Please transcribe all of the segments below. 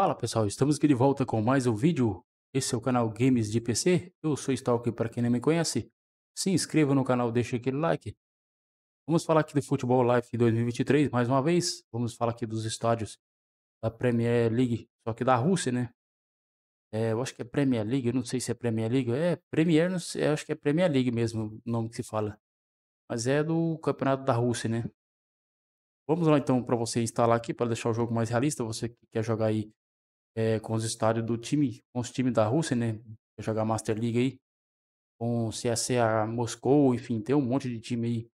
Fala pessoal, estamos aqui de volta com mais um vídeo. Esse é o canal Games de PC. Eu sou Stalker para quem não me conhece. Se inscreva no canal, deixa aquele like. Vamos falar aqui do Futebol Live 2023 mais uma vez. Vamos falar aqui dos estádios da Premier League, só que da Rússia, né? É, eu acho que é Premier League, eu não sei se é Premier League. É, Premier, não sei, eu acho que é Premier League mesmo o nome que se fala. Mas é do Campeonato da Rússia, né? Vamos lá então para você instalar aqui, para deixar o jogo mais realista. Você que quer jogar aí é, com os estádios do time, com os times da Rússia, né? Jogar Master League aí, com CSA Moscou, enfim, tem um monte de time aí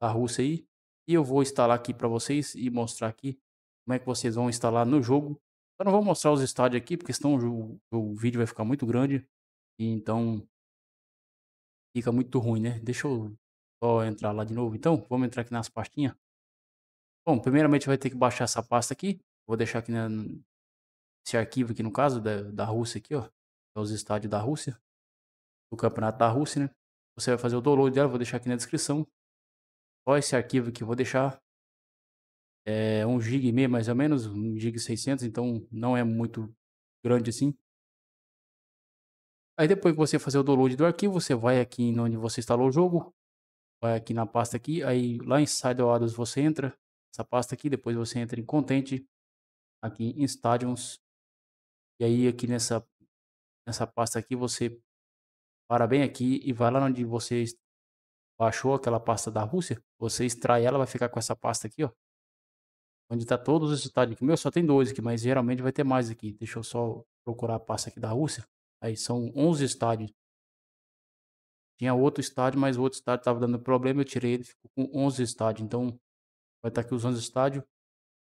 da Rússia aí. E eu vou instalar aqui para vocês e mostrar aqui como é que vocês vão instalar no jogo. Eu não vou mostrar os estádios aqui, porque senão o, o, vídeo vai ficar muito grande. E então fica muito ruim, né? Deixa eu só entrar lá de novo. Então, vamos entrar aqui nas pastinhas. Bom, primeiramente vai ter que baixar essa pasta aqui. Vou deixar aqui na, esse arquivo aqui, no caso, da, da Rússia aqui, ó. É os estádios da Rússia. Do campeonato da Rússia, né? Você vai fazer o download dela, vou deixar aqui na descrição. Só esse arquivo aqui, vou deixar. É 1 GB e meio, mais ou menos, 1 GB 600, então não é muito grande assim. Aí depois que você fazer o download do arquivo, você vai aqui onde você instalou o jogo, vai aqui na pasta aqui, aí lá em Sidewaddles você entra, essa pasta aqui, depois você entra em Content, aqui em Stadiums, e aí aqui nessa nessa pasta aqui você para bem aqui e vai lá onde você baixou aquela pasta da Rússia, você extrai ela, vai ficar com essa pasta aqui, ó. Onde está todos os estádios aqui. Meu, só tem dois aqui, mas geralmente vai ter mais aqui. Deixa eu só procurar a pasta aqui da Rússia. Aí são 11 estádios. Tinha outro estádio, mas o outro estádio estava dando problema, eu tirei ele, ficou com 11 estádios. Então, vai estar tá aqui os 11 estádios.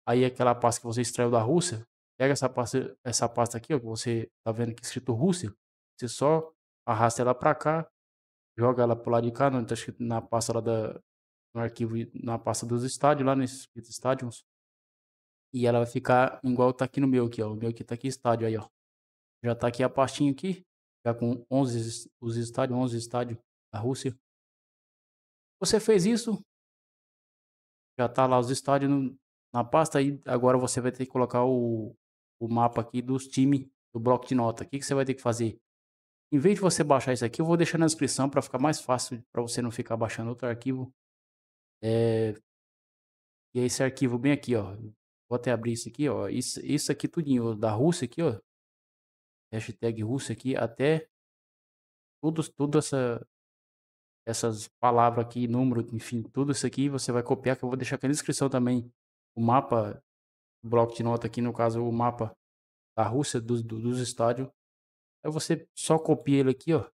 Aí aquela pasta que você extraiu da Rússia, Pega essa pasta, essa pasta aqui, ó, que você tá vendo que escrito Rússia. Você só arrasta ela para cá, joga ela pro lado de cá, não tá escrito na pasta lá da no arquivo na pasta dos estádios, lá nesses estádios. E ela vai ficar igual tá aqui no meu aqui, ó. O meu aqui tá aqui estádio aí, ó. Já tá aqui a pastinha aqui, já com 11 os estádios, 11 estádios da Rússia. Você fez isso, já tá lá os estádios no, na pasta e agora você vai ter que colocar o o mapa aqui dos times do bloco de nota. O que, que você vai ter que fazer? Em vez de você baixar isso aqui, eu vou deixar na descrição para ficar mais fácil, para você não ficar baixando outro arquivo. É... E é esse arquivo bem aqui, ó. Vou até abrir isso aqui, ó. Isso, isso aqui tudinho, da Rússia aqui, ó. Hashtag Rússia aqui, até tudo, tudo essa, essas palavras aqui, número, enfim, tudo isso aqui você vai copiar, que eu vou deixar aqui na descrição também o mapa bloco de nota aqui, no caso o mapa da Rússia, do, do, dos estádios. Aí você só copia ele aqui, ó.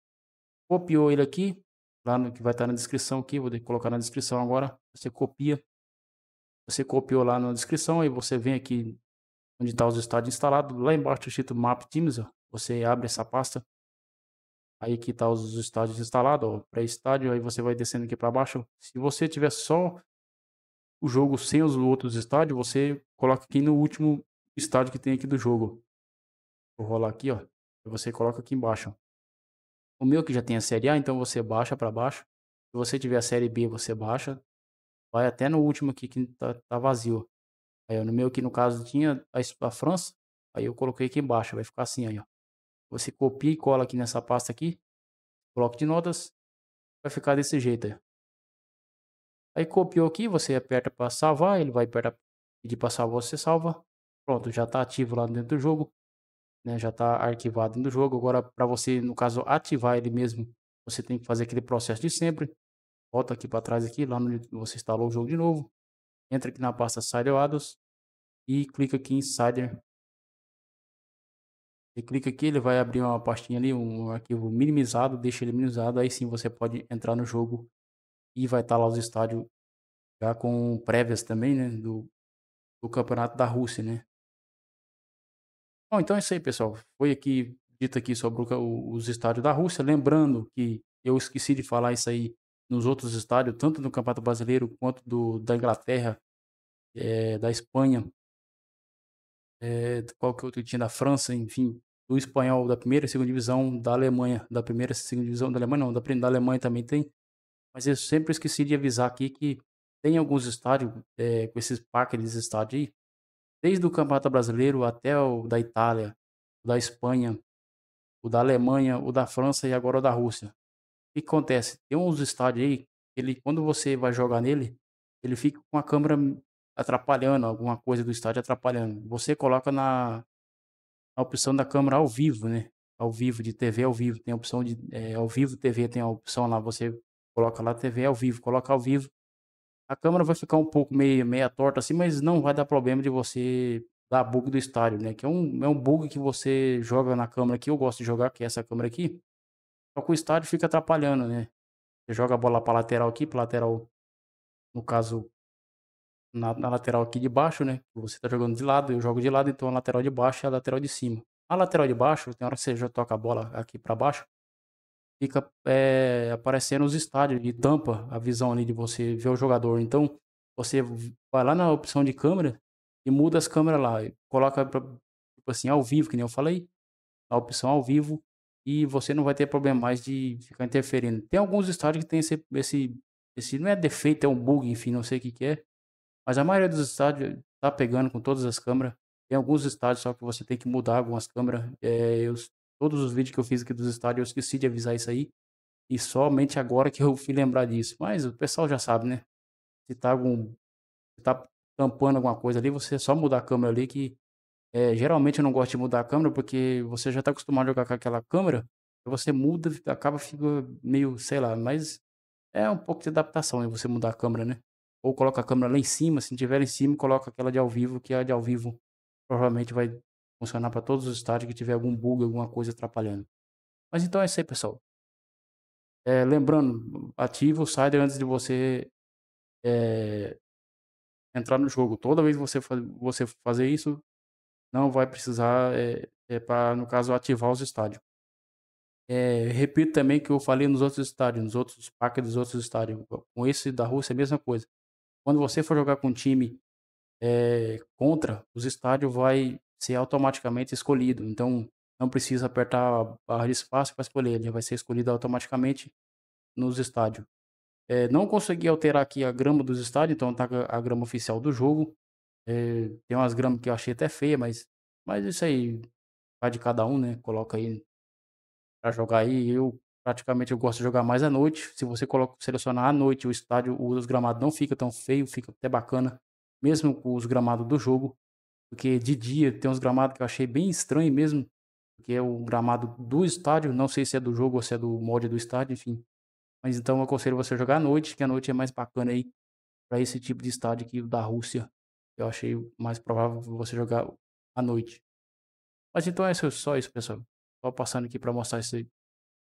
Copiou ele aqui, lá no que vai estar na descrição aqui, vou colocar na descrição agora. Você copia. Você copiou lá na descrição, aí você vem aqui onde está os estádios instalados. Lá embaixo escrito Map Teams, ó. Você abre essa pasta. Aí aqui está os estádios instalados, ó, pré-estádio. Aí você vai descendo aqui para baixo. Se você tiver só o jogo sem os outros estádios, você coloca aqui no último estádio que tem aqui do jogo. Vou rolar aqui, ó. Você coloca aqui embaixo. O meu que já tem a série A, então você baixa para baixo. Se você tiver a série B, você baixa. Vai até no último aqui que tá, tá vazio. Aí, no meu que no caso tinha a, a França, aí eu coloquei aqui embaixo. Vai ficar assim aí, ó. Você copia e cola aqui nessa pasta aqui. Bloco de notas. Vai ficar desse jeito aí. Aí copiou aqui, você aperta para salvar, ele vai apertar, pedir para salvar, você salva. Pronto, já está ativo lá dentro do jogo, né? já está arquivado dentro do jogo. Agora, para você, no caso, ativar ele mesmo, você tem que fazer aquele processo de sempre. Volta aqui para trás, aqui, lá onde você instalou o jogo de novo. Entra aqui na pasta Sidewados e clica aqui em Insider. Você clica aqui, ele vai abrir uma pastinha ali, um arquivo minimizado, deixa ele minimizado, aí sim você pode entrar no jogo e vai estar lá os estádios já com prévias também, né, do, do campeonato da Rússia, né. Bom, então é isso aí, pessoal. Foi aqui dito aqui sobre o, os estádios da Rússia, lembrando que eu esqueci de falar isso aí nos outros estádios, tanto do Campeonato Brasileiro quanto do, da Inglaterra, é, da Espanha, é, qual que é outro tinha da França, enfim, do espanhol da primeira e segunda divisão, da Alemanha, da primeira e segunda divisão da Alemanha, não, da, da Alemanha também tem, mas eu sempre esqueci de avisar aqui que tem alguns estádios, é, eh, com esses parques, esses estádios aí, desde o Campeonato Brasileiro até o da Itália, o da Espanha, o da Alemanha, o da França e agora o da Rússia. O que acontece? Tem uns estádios aí, ele, quando você vai jogar nele, ele fica com a câmera atrapalhando, alguma coisa do estádio atrapalhando. Você coloca na, na opção da câmera ao vivo, né? Ao vivo, de TV ao vivo, tem a opção de é, ao vivo TV, tem a opção lá, você Coloca lá TV ao vivo, coloca ao vivo. A câmera vai ficar um pouco meia, meia torta assim, mas não vai dar problema de você dar bug do estádio, né? Que é um, é um bug que você joga na câmera que eu gosto de jogar, que é essa câmera aqui. Só que o estádio fica atrapalhando, né? Você joga a bola para lateral aqui, para lateral, no caso, na, na, lateral aqui de baixo, né? Você tá jogando de lado, eu jogo de lado, então a lateral de baixo é a lateral de cima. A lateral de baixo, tem hora que você já toca a bola aqui para baixo, fica é, aparecendo os estádios e tampa a visão ali de você ver o jogador. Então, você vai lá na opção de câmera e muda as câmeras lá. Coloca, pra, tipo assim, ao vivo, que nem eu falei, a opção ao vivo, e você não vai ter problema mais de ficar interferindo. Tem alguns estádios que tem esse, esse, esse não é defeito, é um bug, enfim, não sei o que, que é, mas a maioria dos estádios tá pegando com todas as câmeras. Tem alguns estádios só que você tem que mudar algumas câmeras. É, eu todos os vídeos que eu fiz aqui dos estádios, eu esqueci de avisar isso aí. E somente agora que eu fui lembrar disso. Mas o pessoal já sabe, né? Se tá, algum, se tá tampando alguma coisa ali, você é só mudar a câmera ali que... É, geralmente eu não gosto de mudar a câmera porque você já está acostumado a jogar com aquela câmera. Você muda, acaba, fica meio, sei lá, mas é um pouco de adaptação em você mudar a câmera, né? Ou coloca a câmera lá em cima, se tiver em cima, coloca aquela de ao vivo, que a de ao vivo provavelmente vai funcionar para todos os estádios que tiver algum bug, alguma coisa atrapalhando. Mas então é isso aí, pessoal. É, lembrando, ativa o Sider antes de você é, entrar no jogo. Toda vez que você, faz, você fazer isso, não vai precisar, é, é para, no caso, ativar os estádios. É, repito também que eu falei nos outros estádios, nos outros packs dos outros estádios. Com esse da Rússia é a mesma coisa. Quando você for jogar com um time é, contra, os estádios vai ser automaticamente escolhido. Então, não precisa apertar a barra de espaço para escolher, ele vai ser escolhido automaticamente nos estádios. É, não consegui alterar aqui a grama dos estádios, então tá a grama oficial do jogo. É, tem umas gramas que eu achei até feia, mas, mas isso aí vai de cada um, né? Coloca aí para jogar aí. Eu praticamente eu gosto de jogar mais à noite. Se você coloca, selecionar à noite o estádio, os gramados não fica tão feio, fica até bacana, mesmo com os gramados do jogo porque de dia tem uns gramados que eu achei bem estranho mesmo, que é o gramado do estádio, não sei se é do jogo ou se é do mod do estádio, enfim. Mas então eu aconselho você a jogar à noite, que a noite é mais bacana aí para esse tipo de estádio aqui da Rússia. Eu achei mais provável você jogar à noite. Mas então é só isso, pessoal. Só passando aqui para mostrar esse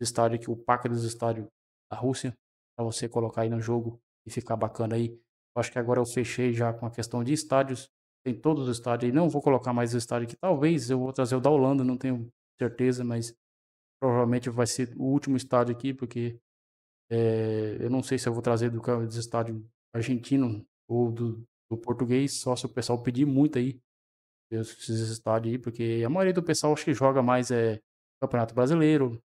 estádio aqui, o paca dos estádios da Rússia, para você colocar aí no jogo e ficar bacana aí. Eu acho que agora eu fechei já com a questão de estádios tem todos os estádios aí. Não vou colocar mais o estádio aqui. Talvez eu vou trazer o da Holanda, não tenho certeza, mas provavelmente vai ser o último estádio aqui, porque é, eu não sei se eu vou trazer do, estádio argentino ou do, do, português, só se o pessoal pedir muito aí esses estádios aí, porque a maioria do pessoal acho que joga mais é Campeonato Brasileiro,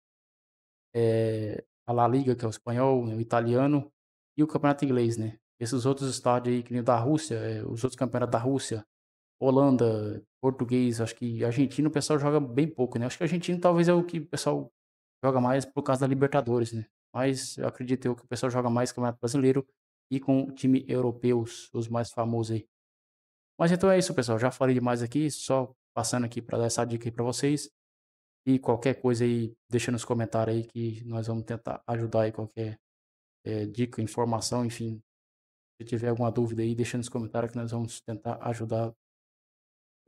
é, a La Liga, que é o espanhol, né, o italiano, e o Campeonato Inglês, né? Esses outros estádios aí, que nem da Rússia, é, os outros campeonatos da Rússia, Holanda, português, acho que Argentina o pessoal joga bem pouco, né? Acho que Argentina talvez é o que o pessoal joga mais por causa da Libertadores, né? Mas eu acredito eu que o pessoal joga mais Campeonato Brasileiro e com o time europeus, os mais famosos aí. Mas então é isso, pessoal. Já falei demais aqui, só passando aqui para dar essa dica aí para vocês. E qualquer coisa aí, deixa nos comentários aí que nós vamos tentar ajudar aí qualquer é, dica, informação, enfim, se tiver alguma dúvida aí, deixa nos comentários que nós vamos tentar ajudar.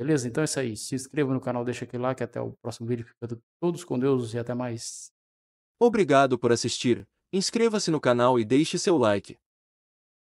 Beleza? Então é isso aí. Se inscreva no canal, deixa aquele like. Até o próximo vídeo. Ficando todos com Deus e até mais. Obrigado por assistir. Inscreva-se no canal e deixe seu like.